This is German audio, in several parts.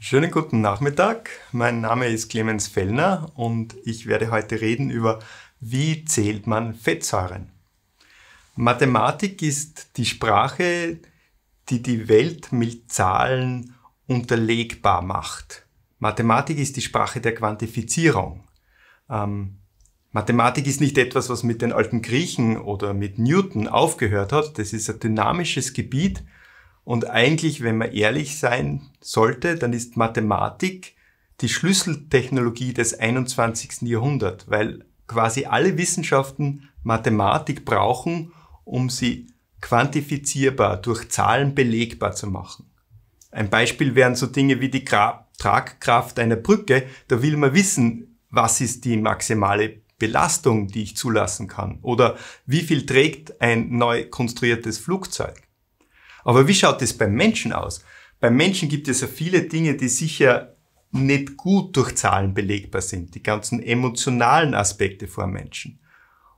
Schönen guten Nachmittag. Mein Name ist Clemens Fellner und ich werde heute reden über, wie zählt man Fettsäuren. Mathematik ist die Sprache, die die Welt mit Zahlen unterlegbar macht. Mathematik ist die Sprache der Quantifizierung. Ähm, Mathematik ist nicht etwas, was mit den alten Griechen oder mit Newton aufgehört hat. Das ist ein dynamisches Gebiet, und eigentlich, wenn man ehrlich sein sollte, dann ist Mathematik die Schlüsseltechnologie des 21. Jahrhunderts, weil quasi alle Wissenschaften Mathematik brauchen, um sie quantifizierbar, durch Zahlen belegbar zu machen. Ein Beispiel wären so Dinge wie die Gra Tragkraft einer Brücke. Da will man wissen, was ist die maximale Belastung, die ich zulassen kann? Oder wie viel trägt ein neu konstruiertes Flugzeug? Aber wie schaut es beim Menschen aus? Beim Menschen gibt es ja viele Dinge, die sicher nicht gut durch Zahlen belegbar sind, die ganzen emotionalen Aspekte vor Menschen.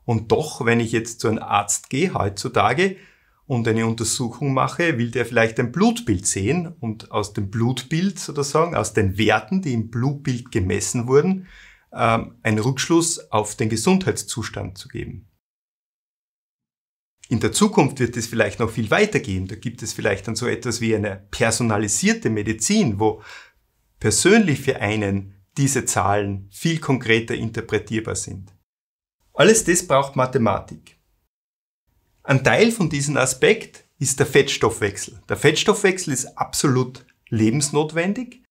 Und doch, wenn ich jetzt zu einem Arzt gehe heutzutage und eine Untersuchung mache, will der vielleicht ein Blutbild sehen und aus dem Blutbild sozusagen, aus den Werten, die im Blutbild gemessen wurden, ähm, einen Rückschluss auf den Gesundheitszustand zu geben. In der Zukunft wird es vielleicht noch viel weitergehen. Da gibt es vielleicht dann so etwas wie eine personalisierte Medizin, wo persönlich für einen diese Zahlen viel konkreter interpretierbar sind. Alles das braucht Mathematik. Ein Teil von diesem Aspekt ist der Fettstoffwechsel. Der Fettstoffwechsel ist absolut lebensnotwendig.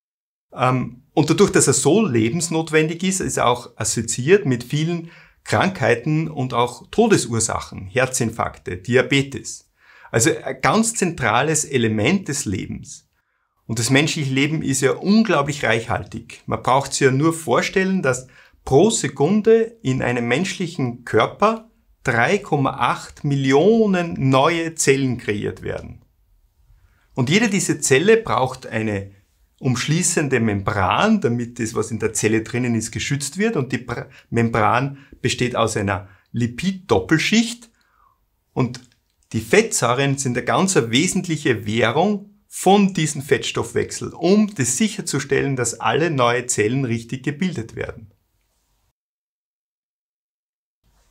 Ähm, und dadurch, dass er so lebensnotwendig ist, ist er auch assoziiert mit vielen Krankheiten und auch Todesursachen, Herzinfarkte, Diabetes. Also ein ganz zentrales Element des Lebens. Und das menschliche Leben ist ja unglaublich reichhaltig. Man braucht sich ja nur vorstellen, dass pro Sekunde in einem menschlichen Körper 3,8 Millionen neue Zellen kreiert werden. Und jede dieser Zelle braucht eine umschließende Membran, damit das, was in der Zelle drinnen ist, geschützt wird. Und die Membran besteht aus einer lipid und die Fettsäuren sind eine ganz wesentliche Währung von diesem Fettstoffwechsel, um das sicherzustellen, dass alle neue Zellen richtig gebildet werden.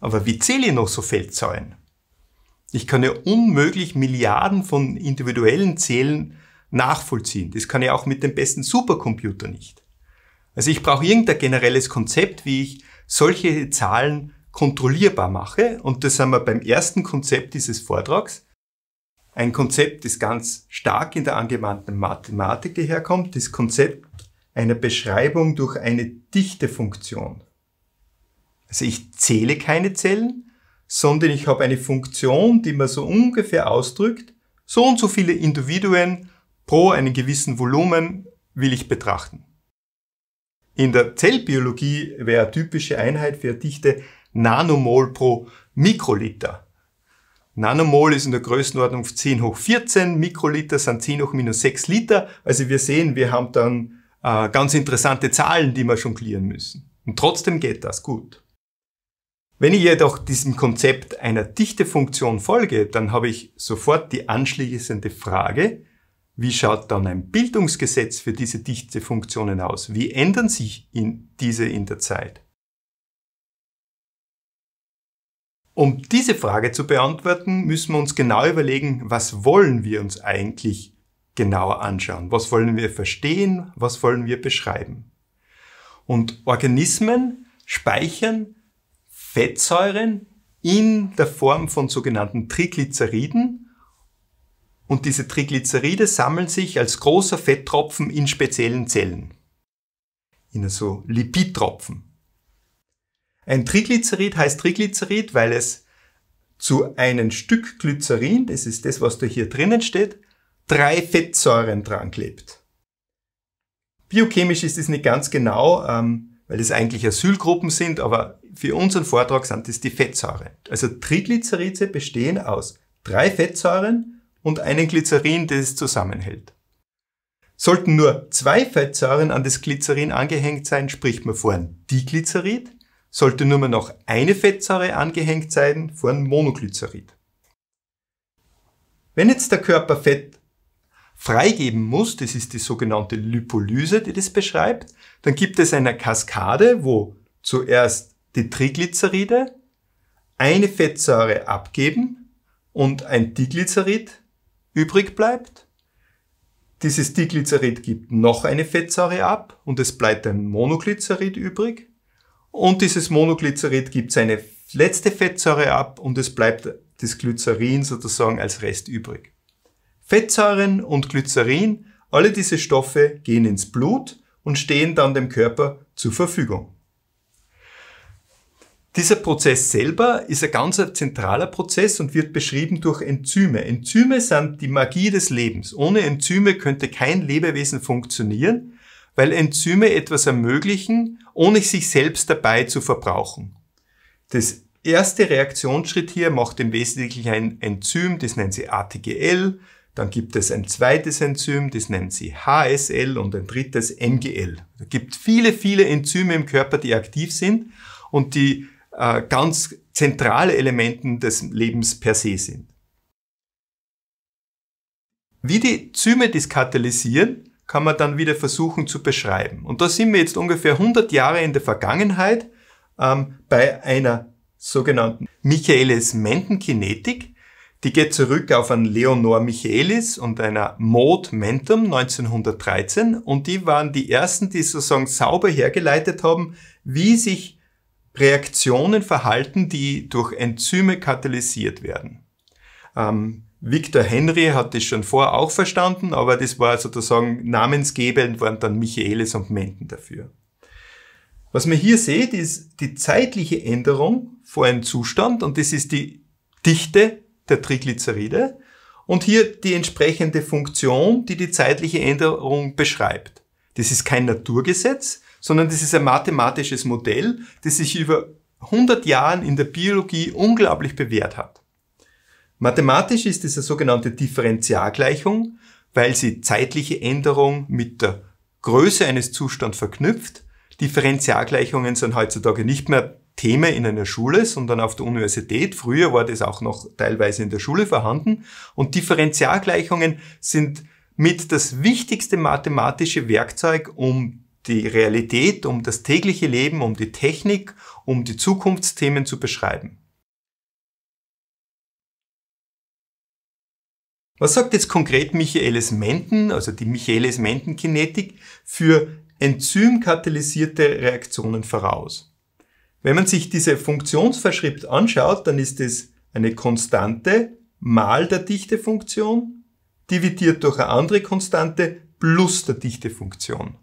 Aber wie zähle ich noch so Fettsäuren? Ich kann ja unmöglich Milliarden von individuellen Zellen nachvollziehen. Das kann ich auch mit dem besten Supercomputer nicht. Also ich brauche irgendein generelles Konzept, wie ich solche Zahlen kontrollierbar mache. Und das haben wir beim ersten Konzept dieses Vortrags. Ein Konzept, das ganz stark in der angewandten Mathematik herkommt, das Konzept einer Beschreibung durch eine dichte Funktion. Also ich zähle keine Zellen, sondern ich habe eine Funktion, die man so ungefähr ausdrückt, so und so viele Individuen pro einen gewissen Volumen will ich betrachten. In der Zellbiologie wäre typische Einheit für Dichte Nanomol pro Mikroliter. Nanomol ist in der Größenordnung 10 hoch 14, Mikroliter sind 10 hoch minus 6 Liter. Also wir sehen, wir haben dann äh, ganz interessante Zahlen, die wir jonglieren müssen. Und trotzdem geht das gut. Wenn ich jedoch diesem Konzept einer Dichtefunktion folge, dann habe ich sofort die anschließende Frage, wie schaut dann ein Bildungsgesetz für diese Dichtefunktionen aus? Wie ändern sich in diese in der Zeit? Um diese Frage zu beantworten, müssen wir uns genau überlegen, was wollen wir uns eigentlich genauer anschauen? Was wollen wir verstehen? Was wollen wir beschreiben? Und Organismen speichern Fettsäuren in der Form von sogenannten Triglyceriden und diese Triglyceride sammeln sich als großer Fetttropfen in speziellen Zellen. In also Lipidtropfen. Ein Triglycerid heißt Triglycerid, weil es zu einem Stück Glycerin, das ist das, was da hier drinnen steht, drei Fettsäuren dran klebt. Biochemisch ist es nicht ganz genau, ähm, weil es eigentlich Asylgruppen sind, aber für unseren Vortrag sind es die Fettsäuren. Also Triglyceride bestehen aus drei Fettsäuren, und einen Glycerin, der es zusammenhält. Sollten nur zwei Fettsäuren an das Glycerin angehängt sein, spricht man von Diglycerid. Sollte nur mehr noch eine Fettsäure angehängt sein, von Monoglycerid. Wenn jetzt der Körper Fett freigeben muss, das ist die sogenannte Lipolyse, die das beschreibt, dann gibt es eine Kaskade, wo zuerst die Triglyceride eine Fettsäure abgeben und ein Diglycerid übrig bleibt. Dieses Diglycerid gibt noch eine Fettsäure ab und es bleibt ein Monoglycerid übrig. Und dieses Monoglycerid gibt seine letzte Fettsäure ab und es bleibt das Glycerin sozusagen als Rest übrig. Fettsäuren und Glycerin, alle diese Stoffe gehen ins Blut und stehen dann dem Körper zur Verfügung. Dieser Prozess selber ist ein ganz zentraler Prozess und wird beschrieben durch Enzyme. Enzyme sind die Magie des Lebens. Ohne Enzyme könnte kein Lebewesen funktionieren, weil Enzyme etwas ermöglichen, ohne sich selbst dabei zu verbrauchen. Das erste Reaktionsschritt hier macht im Wesentlichen ein Enzym, das nennt sie ATGL, dann gibt es ein zweites Enzym, das nennt sie HSL und ein drittes MGL. Es gibt viele, viele Enzyme im Körper, die aktiv sind und die äh, ganz zentrale Elementen des Lebens per se sind. Wie die Zyme dies katalysieren, kann man dann wieder versuchen zu beschreiben. Und da sind wir jetzt ungefähr 100 Jahre in der Vergangenheit ähm, bei einer sogenannten Michaelis-Menten-Kinetik. Die geht zurück auf einen Leonor Michaelis und einer Maud Mentum 1913 und die waren die ersten, die sozusagen sauber hergeleitet haben, wie sich Reaktionen verhalten, die durch Enzyme katalysiert werden. Ähm, Victor Henry hat das schon vorher auch verstanden, aber das war sozusagen namensgebend, waren dann Michaelis und Menten dafür. Was man hier sieht, ist die zeitliche Änderung vor einem Zustand und das ist die Dichte der Triglyceride und hier die entsprechende Funktion, die die zeitliche Änderung beschreibt. Das ist kein Naturgesetz, sondern das ist ein mathematisches Modell, das sich über 100 Jahren in der Biologie unglaublich bewährt hat. Mathematisch ist es eine sogenannte Differentialgleichung, weil sie zeitliche Änderung mit der Größe eines Zustands verknüpft. Differentialgleichungen sind heutzutage nicht mehr Thema in einer Schule, sondern auf der Universität. Früher war das auch noch teilweise in der Schule vorhanden. Und Differentialgleichungen sind mit das wichtigste mathematische Werkzeug, um die Realität, um das tägliche Leben, um die Technik, um die Zukunftsthemen zu beschreiben. Was sagt jetzt konkret Michaelis Menten, also die Michaelis Menten Kinetik, für enzymkatalysierte Reaktionen voraus? Wenn man sich diese Funktionsverschrift anschaut, dann ist es eine Konstante mal der Dichtefunktion dividiert durch eine andere Konstante plus der Dichtefunktion.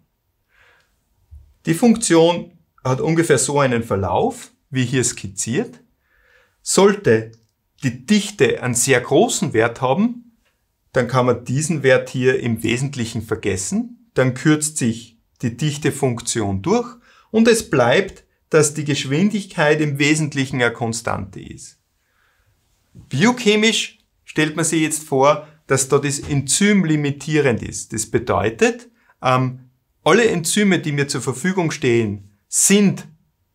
Die Funktion hat ungefähr so einen Verlauf, wie hier skizziert. Sollte die Dichte einen sehr großen Wert haben, dann kann man diesen Wert hier im Wesentlichen vergessen. Dann kürzt sich die Dichtefunktion durch und es bleibt, dass die Geschwindigkeit im Wesentlichen eine Konstante ist. Biochemisch stellt man sich jetzt vor, dass da das Enzym limitierend ist. Das bedeutet, alle Enzyme, die mir zur Verfügung stehen, sind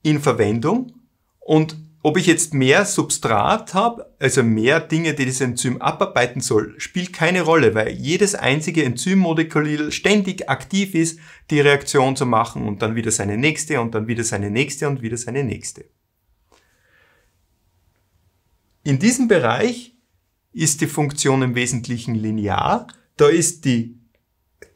in Verwendung und ob ich jetzt mehr Substrat habe, also mehr Dinge, die das Enzym abarbeiten soll, spielt keine Rolle, weil jedes einzige Enzymmolekül ständig aktiv ist, die Reaktion zu machen und dann wieder seine nächste und dann wieder seine nächste und wieder seine nächste. In diesem Bereich ist die Funktion im Wesentlichen linear. Da ist die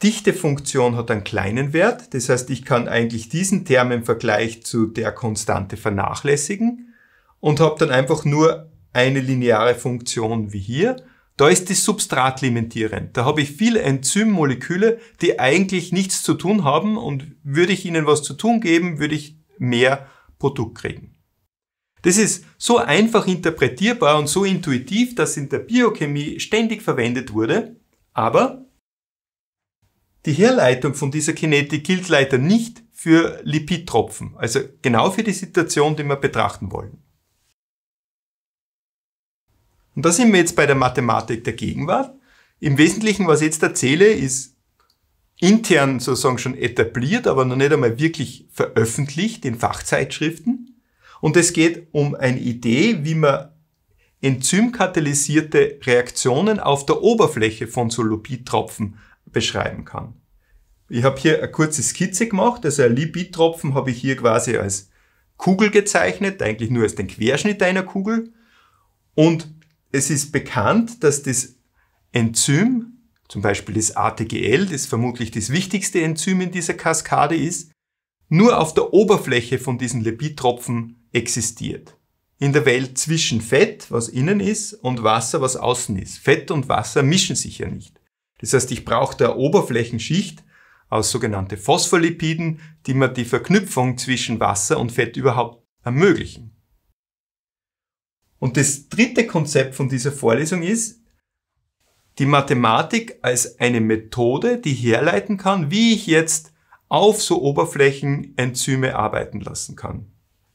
Dichtefunktion hat einen kleinen Wert, das heißt, ich kann eigentlich diesen Term im Vergleich zu der Konstante vernachlässigen und habe dann einfach nur eine lineare Funktion wie hier. Da ist das Substrat limitierend. Da habe ich viele Enzymmoleküle, die eigentlich nichts zu tun haben und würde ich ihnen was zu tun geben, würde ich mehr Produkt kriegen. Das ist so einfach interpretierbar und so intuitiv, dass in der Biochemie ständig verwendet wurde, aber die Herleitung von dieser Kinetik gilt leider nicht für Lipidtropfen, also genau für die Situation, die wir betrachten wollen. Und da sind wir jetzt bei der Mathematik der Gegenwart. Im Wesentlichen, was ich jetzt erzähle, ist intern sozusagen schon etabliert, aber noch nicht einmal wirklich veröffentlicht in Fachzeitschriften. Und es geht um eine Idee, wie man enzymkatalysierte Reaktionen auf der Oberfläche von Solopidtropfen beschreiben kann. Ich habe hier eine kurze Skizze gemacht, also ein Lipidtropfen habe ich hier quasi als Kugel gezeichnet, eigentlich nur als den Querschnitt einer Kugel. Und es ist bekannt, dass das Enzym, zum Beispiel das ATGL, das vermutlich das wichtigste Enzym in dieser Kaskade ist, nur auf der Oberfläche von diesen Lipidtropfen existiert. In der Welt zwischen Fett, was innen ist, und Wasser, was außen ist. Fett und Wasser mischen sich ja nicht. Das heißt, ich brauche der Oberflächenschicht aus sogenannte Phospholipiden, die mir die Verknüpfung zwischen Wasser und Fett überhaupt ermöglichen. Und das dritte Konzept von dieser Vorlesung ist, die Mathematik als eine Methode, die herleiten kann, wie ich jetzt auf so Oberflächenenzyme arbeiten lassen kann.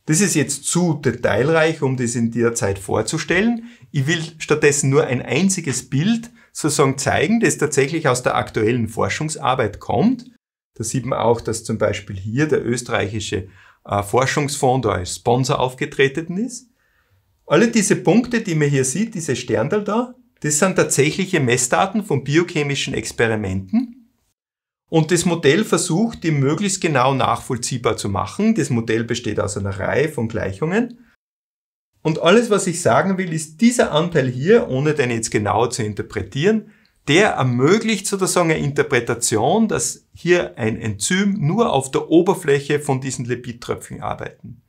Das ist jetzt zu detailreich, um das in der Zeit vorzustellen. Ich will stattdessen nur ein einziges Bild sozusagen zeigen, das tatsächlich aus der aktuellen Forschungsarbeit kommt. Da sieht man auch, dass zum Beispiel hier der österreichische äh, Forschungsfonds da als Sponsor aufgetreten ist. Alle diese Punkte, die man hier sieht, diese Sterndal da, das sind tatsächliche Messdaten von biochemischen Experimenten. Und das Modell versucht, die möglichst genau nachvollziehbar zu machen. Das Modell besteht aus einer Reihe von Gleichungen. Und alles, was ich sagen will, ist dieser Anteil hier, ohne den jetzt genau zu interpretieren, der ermöglicht sozusagen eine Interpretation, dass hier ein Enzym nur auf der Oberfläche von diesen Lipidtröpfchen arbeiten.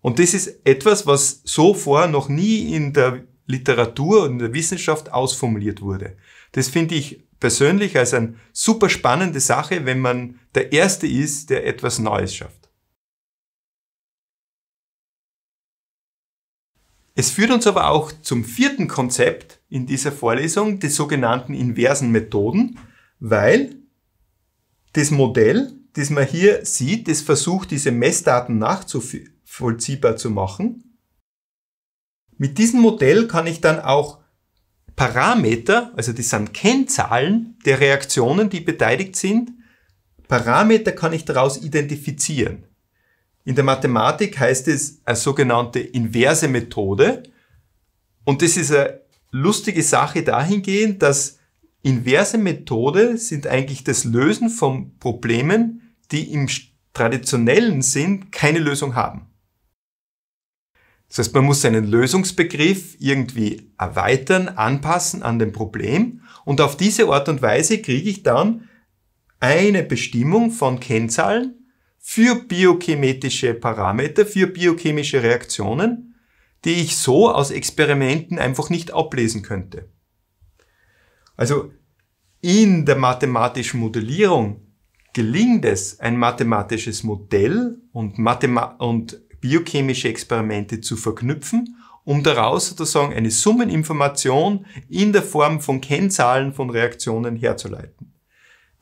Und das ist etwas, was so vorher noch nie in der Literatur und in der Wissenschaft ausformuliert wurde. Das finde ich persönlich als eine super spannende Sache, wenn man der Erste ist, der etwas Neues schafft. Es führt uns aber auch zum vierten Konzept in dieser Vorlesung, die sogenannten inversen Methoden, weil das Modell, das man hier sieht, das versucht, diese Messdaten nachzuvollziehbar zu machen. Mit diesem Modell kann ich dann auch Parameter, also das sind Kennzahlen der Reaktionen, die beteiligt sind, Parameter kann ich daraus identifizieren. In der Mathematik heißt es eine sogenannte inverse Methode. Und das ist eine lustige Sache dahingehend, dass inverse Methode sind eigentlich das Lösen von Problemen, die im traditionellen Sinn keine Lösung haben. Das heißt, man muss seinen Lösungsbegriff irgendwie erweitern, anpassen an dem Problem und auf diese Art und Weise kriege ich dann eine Bestimmung von Kennzahlen, für biochemetische Parameter, für biochemische Reaktionen, die ich so aus Experimenten einfach nicht ablesen könnte. Also in der mathematischen Modellierung gelingt es, ein mathematisches Modell und, Mathema und biochemische Experimente zu verknüpfen, um daraus sozusagen eine Summeninformation in der Form von Kennzahlen von Reaktionen herzuleiten.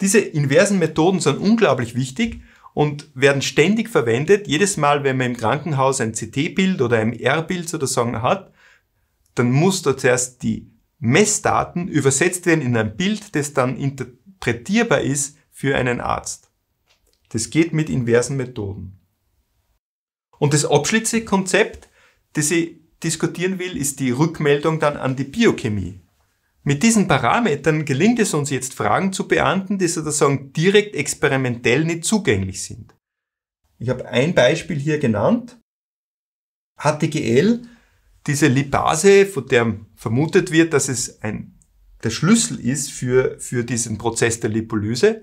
Diese inversen Methoden sind unglaublich wichtig, und werden ständig verwendet. Jedes Mal, wenn man im Krankenhaus ein CT-Bild oder ein r bild sozusagen hat, dann muss dort zuerst die Messdaten übersetzt werden in ein Bild, das dann interpretierbar ist für einen Arzt. Das geht mit inversen Methoden. Und das Abschlitzkonzept, das ich diskutieren will, ist die Rückmeldung dann an die Biochemie. Mit diesen Parametern gelingt es uns jetzt Fragen zu beantworten, die sozusagen direkt experimentell nicht zugänglich sind. Ich habe ein Beispiel hier genannt. HTGL, diese Lipase, von der vermutet wird, dass es ein, der Schlüssel ist für, für diesen Prozess der Lipolyse,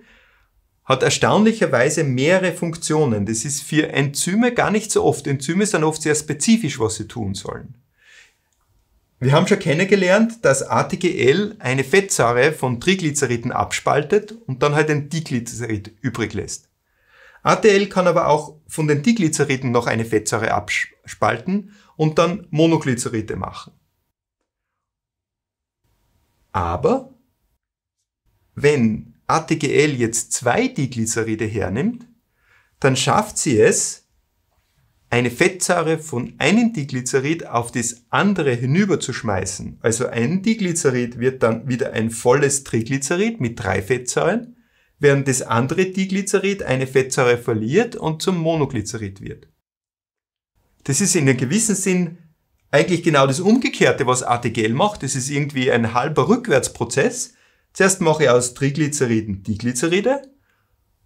hat erstaunlicherweise mehrere Funktionen. Das ist für Enzyme gar nicht so oft. Enzyme sind oft sehr spezifisch, was sie tun sollen. Wir haben schon kennengelernt, dass ATGL eine Fettsäure von Triglyceriden abspaltet und dann halt ein Diglycerid übrig lässt. ATL kann aber auch von den Diglyceriden noch eine Fettsäure abspalten und dann Monoglyceride machen. Aber wenn ATGL jetzt zwei Diglyceride hernimmt, dann schafft sie es, eine Fettsäure von einem Diglycerid auf das andere hinüberzuschmeißen. Also ein Diglycerid wird dann wieder ein volles Triglycerid mit drei Fettsäuren, während das andere Diglycerid eine Fettsäure verliert und zum Monoglycerid wird. Das ist in einem gewissen Sinn eigentlich genau das Umgekehrte, was ATGL macht. Das ist irgendwie ein halber Rückwärtsprozess. Zuerst mache ich aus Triglyceriden Diglyceride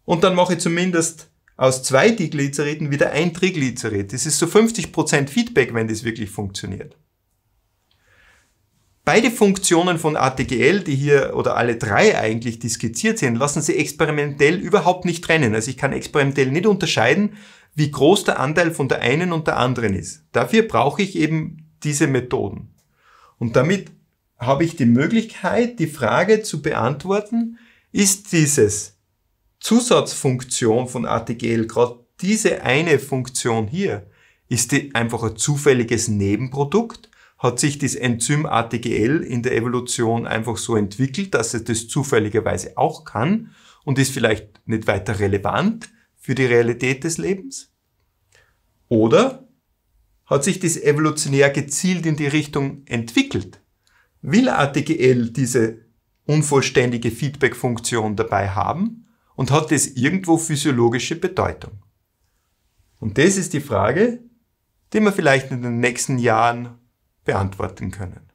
und dann mache ich zumindest aus zwei Diglyceriden wieder ein Triglycerid. Das ist so 50% Feedback, wenn das wirklich funktioniert. Beide Funktionen von ATGL, die hier oder alle drei eigentlich, diskutiert sind, lassen sie experimentell überhaupt nicht trennen. Also ich kann experimentell nicht unterscheiden, wie groß der Anteil von der einen und der anderen ist. Dafür brauche ich eben diese Methoden. Und damit habe ich die Möglichkeit, die Frage zu beantworten, ist dieses Zusatzfunktion von ATGL, gerade diese eine Funktion hier, ist die einfach ein zufälliges Nebenprodukt? Hat sich das Enzym ATGL in der Evolution einfach so entwickelt, dass es das zufälligerweise auch kann und ist vielleicht nicht weiter relevant für die Realität des Lebens? Oder hat sich das evolutionär gezielt in die Richtung entwickelt? Will ATGL diese unvollständige Feedback-Funktion dabei haben? und hat das irgendwo physiologische Bedeutung? Und das ist die Frage, die wir vielleicht in den nächsten Jahren beantworten können.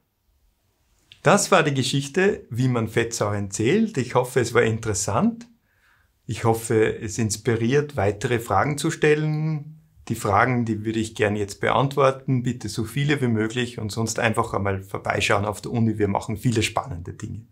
Das war die Geschichte, wie man Fettsäuren zählt. Ich hoffe, es war interessant. Ich hoffe, es inspiriert, weitere Fragen zu stellen. Die Fragen, die würde ich gerne jetzt beantworten. Bitte so viele wie möglich und sonst einfach einmal vorbeischauen auf der Uni. Wir machen viele spannende Dinge.